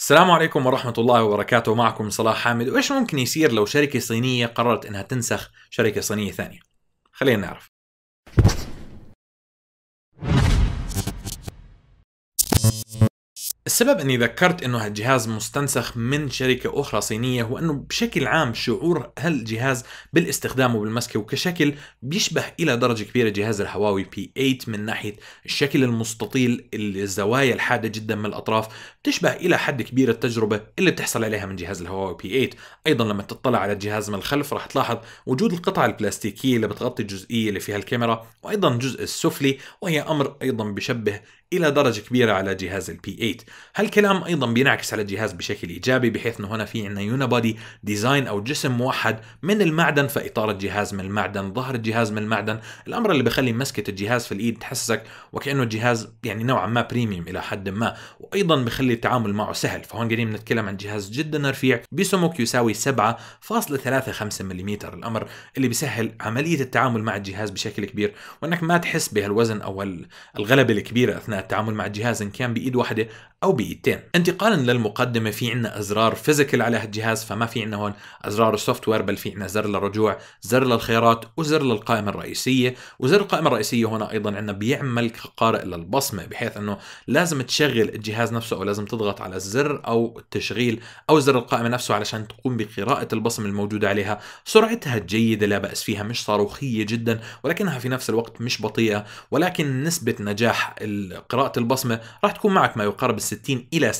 السلام عليكم ورحمة الله وبركاته معكم صلاح حامد وإيش ممكن يصير لو شركة صينية قررت إنها تنسخ شركة صينية ثانية خلينا نعرف السبب اني ذكرت انه هالجهاز مستنسخ من شركة اخرى صينية هو انه بشكل عام شعور هالجهاز بالاستخدام وبالمسكه وكشكل بيشبه الى درجة كبيرة جهاز الهواوي بي 8 من ناحية الشكل المستطيل الزوايا الحادة جدا من الاطراف بتشبه الى حد كبير التجربة اللي بتحصل عليها من جهاز الهواوي بي 8 ايضا لما تطلع على الجهاز من الخلف راح تلاحظ وجود القطعة البلاستيكية اللي بتغطي الجزئية اللي فيها الكاميرا وايضا الجزء السفلي وهي امر ايضا بشبه الى درجه كبيره على جهاز البي 8 هالكلام ايضا بينعكس على الجهاز بشكل ايجابي بحيث انه هنا في عندنا يونابادي ديزاين او جسم موحد من المعدن فاطار الجهاز من المعدن ظهر الجهاز من المعدن الامر اللي بخلي مسكه الجهاز في الايد تحسسك وكانه الجهاز يعني نوعا ما بريميوم الى حد ما وايضا بخلي التعامل معه سهل فهون قاعدين بنتكلم عن جهاز جدا رفيع بسمك يساوي 7.35 ملم الامر اللي بيسهل عمليه التعامل مع الجهاز بشكل كبير وانك ما تحس بهالوزن او الغلبه الكبيره اثناء التعامل مع الجهاز ان كان بايد واحده او بايدتين انتقالا للمقدمه في عندنا ازرار فيزيكال على هالجهاز فما في عندنا هون ازرار السوفت وير بل في عندنا زر للرجوع زر للخيارات وزر للقائمه الرئيسيه وزر القائمه الرئيسيه هنا ايضا عندنا بيعمل كقارئ للبصمه بحيث انه لازم تشغل الجهاز نفسه او لازم تضغط على الزر او التشغيل او زر القائمه نفسه علشان تقوم بقراءه البصمه الموجوده عليها سرعتها جيده لا باس فيها مش صاروخيه جدا ولكنها في نفس الوقت مش بطيئه ولكن نسبه نجاح قراءه البصمه راح تكون معك ما يقارب 60 إلى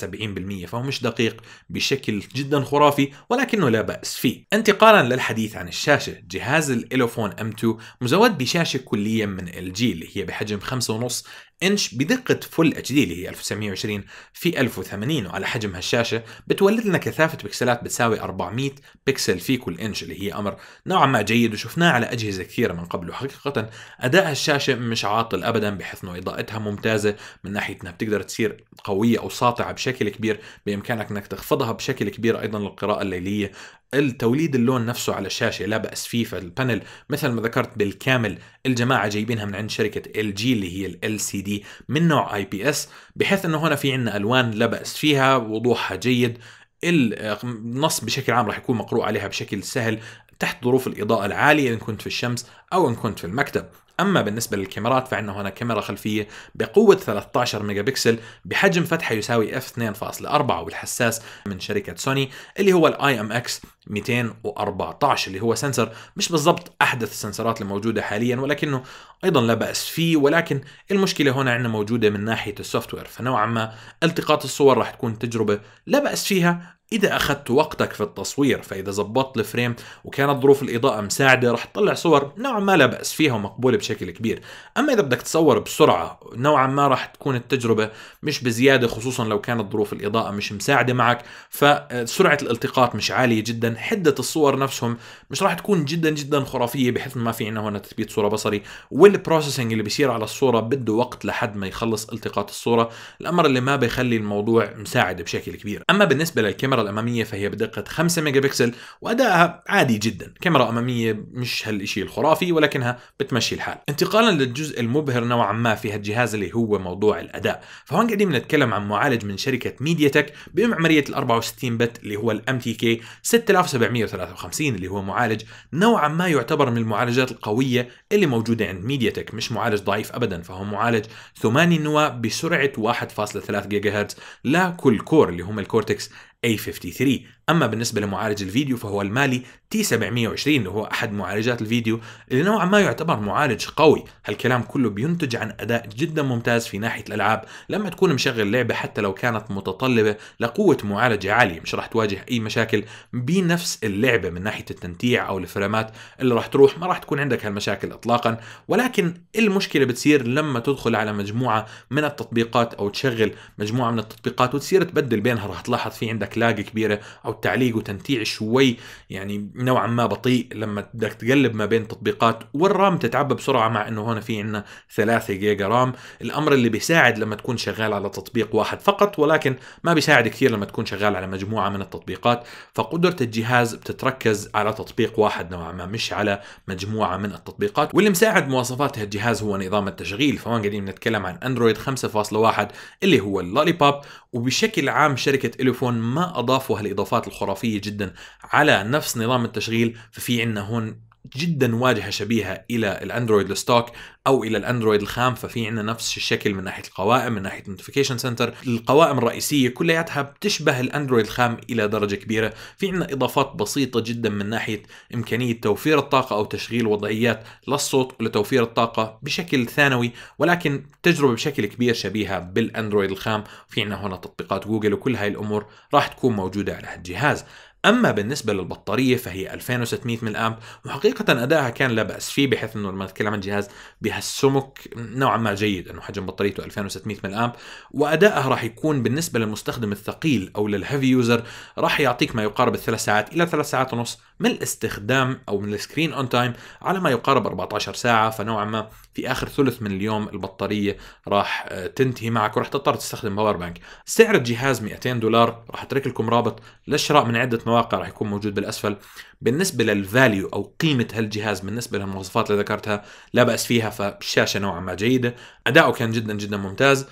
70% فهو مش دقيق بشكل جدا خرافي ولكنه لا بأس فيه انتقالا للحديث عن الشاشة جهاز الإلوفون M2 مزود بشاشة كليا من LG اللي هي بحجم 5.5 انش بدقة فل اتش دي اللي هي 1920 في 1080 وعلى حجم هالشاشة بتولد لنا كثافة بكسلات بتساوي 400 بكسل في كل انش اللي هي امر نوعا ما جيد وشفناه على اجهزة كثيرة من قبل وحقيقة اداء هالشاشة مش عاطل ابدا بحيث انه اضاءتها ممتازة من ناحية انها بتقدر تصير قوية او ساطعة بشكل كبير بامكانك انك تخفضها بشكل كبير ايضا للقراءة الليلية التوليد اللون نفسه على الشاشه لا باس فيه فالبانل مثل ما ذكرت بالكامل الجماعه جايبينها من عند شركه ال جي اللي هي ال سي دي من نوع اي بي اس بحيث انه هنا في عندنا الوان لا باس فيها وضوحها جيد النص بشكل عام راح يكون مقروء عليها بشكل سهل تحت ظروف الإضاءة العالية إن كنت في الشمس أو إن كنت في المكتب أما بالنسبة للكاميرات فعندنا هنا كاميرا خلفية بقوة 13 ميجا بكسل بحجم فتحة يساوي اف 24 والحساس من شركة سوني اللي هو الاي ام اكس 214 اللي هو سنسر مش بالضبط احدث السنسرات الموجوده حاليا ولكنه ايضا لا باس فيه ولكن المشكله هنا عندنا موجوده من ناحيه السوفت وير فنوعا ما التقاط الصور راح تكون تجربه لا باس فيها اذا اخذت وقتك في التصوير فاذا زبطت الفريم وكانت ظروف الاضاءه مساعده رح تطلع صور نوعا ما لا باس فيها ومقبوله بشكل كبير اما اذا بدك تصور بسرعه نوعا ما رح تكون التجربه مش بزياده خصوصا لو كانت ظروف الاضاءه مش مساعده معك فسرعه الالتقاط مش عاليه جدا حده الصور نفسهم مش رح تكون جدا جدا خرافيه بحيث ما في عندنا هنا تثبيت صوره بصري والبروسيسنج اللي بيصير على الصوره بده وقت لحد ما يخلص التقاط الصوره الامر اللي ما بيخلي الموضوع مساعد بشكل كبير اما بالنسبه للكاميرا الكاميرا الأمامية فهي بدقة 5 ميجا بكسل وأدائها عادي جدا كاميرا أمامية مش هالشيء الخرافي ولكنها بتمشي الحال انتقالا للجزء المبهر نوعا ما في هالجهاز اللي هو موضوع الأداء فهون قاعدين نتكلم عن معالج من شركة ميديا تك بمعمارية ال 64 بت اللي هو الام تي كي 6753 اللي هو معالج نوعا ما يعتبر من المعالجات القوية اللي موجودة عند ميديا تك مش معالج ضعيف أبدا فهو معالج ثماني نواة بسرعة 1.3 جيجا هرتز لكل كور اللي هم الكورتكس A53 أما بالنسبة لمعالج الفيديو فهو المالي T720 اللي هو أحد معالجات الفيديو اللي نوعا ما يعتبر معالج قوي هالكلام كله بينتج عن أداء جدا ممتاز في ناحية الألعاب لما تكون مشغل لعبة حتى لو كانت متطلبة لقوة معالجة عالية مش راح تواجه أي مشاكل بنفس اللعبة من ناحية التنتيع أو الفريمات اللي راح تروح ما راح تكون عندك هالمشاكل إطلاقا ولكن المشكلة بتصير لما تدخل على مجموعة من التطبيقات أو تشغل مجموعة من التطبيقات وتصير تبدل بينها راح تلاحظ في عندك لاج كبيرة أو التعليق وتنتيع شوي يعني نوعا ما بطيء لما بدك تقلب ما بين تطبيقات والرام تتعبى بسرعه مع انه هون في عندنا 3 جيجا رام الامر اللي بيساعد لما تكون شغال على تطبيق واحد فقط ولكن ما بيساعد كثير لما تكون شغال على مجموعه من التطبيقات فقدره الجهاز بتتركز على تطبيق واحد نوعا ما مش على مجموعه من التطبيقات واللي مساعد مواصفات الجهاز هو نظام التشغيل فهون قاعدين نتكلم عن اندرويد 5.1 اللي هو اللولي بوب وبشكل عام شركه اليفون ما اضافوا هالاضافات الخرافيه جدا على نفس نظام التشغيل ففي عندنا هون جدا واجهه شبيهه الى الاندرويد الستوك او الى الاندرويد الخام ففي عندنا نفس الشكل من ناحيه القوائم من ناحيه النوتيفيكيشن سنتر القوائم الرئيسيه كلياتها بتشبه الاندرويد الخام الى درجه كبيره في عندنا اضافات بسيطه جدا من ناحيه امكانيه توفير الطاقه او تشغيل وضعيات للصوت ولتوفير الطاقه بشكل ثانوي ولكن تجربه بشكل كبير شبيهه بالاندرويد الخام في عندنا هنا تطبيقات جوجل وكل هاي الامور راح تكون موجوده على هالجهاز اما بالنسبه للبطاريه فهي 2600 ملي امب وحقيقه ادائها كان لا باس فيه بحيث انه لما نتكلم عن جهاز بهالسمك نوعا ما جيد انه حجم بطاريته 2600 ملي امب وادائها راح يكون بالنسبه للمستخدم الثقيل او للهيفي يوزر راح يعطيك ما يقارب الثلاث ساعات الى ثلاث ساعات ونص من الاستخدام او من السكرين اون تايم على ما يقارب 14 ساعه فنوعا ما في اخر ثلث من اليوم البطاريه راح آه، تنتهي معك وراح تضطر تستخدم باور بانك سعر الجهاز 200 دولار راح اترك لكم رابط للشراء من عده مواقع راح يكون موجود بالاسفل بالنسبه للفاليو او قيمه هالجهاز بالنسبه للمواصفات اللي ذكرتها لا باس فيها فالشاشه نوعا ما جيده اداؤه كان جدا جدا ممتاز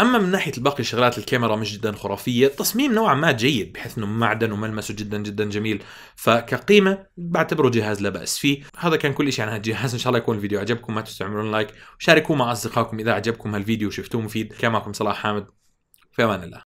اما من ناحيه الباقي شغلات الكاميرا مش جدا خرافيه التصميم نوعا ما جيد بحيث انه معدن وملمسه جدا جدا جميل فكقيمه بعتبره جهاز لا باس فيه هذا كان كل شيء عن هالجهاز ان شاء الله يكون الفيديو عجبكم ما تنسوا تعملون لايك وشاركوه مع اصدقائكم اذا عجبكم هالفيديو وشفتوه مفيد كان معكم صلاح حامد في امان الله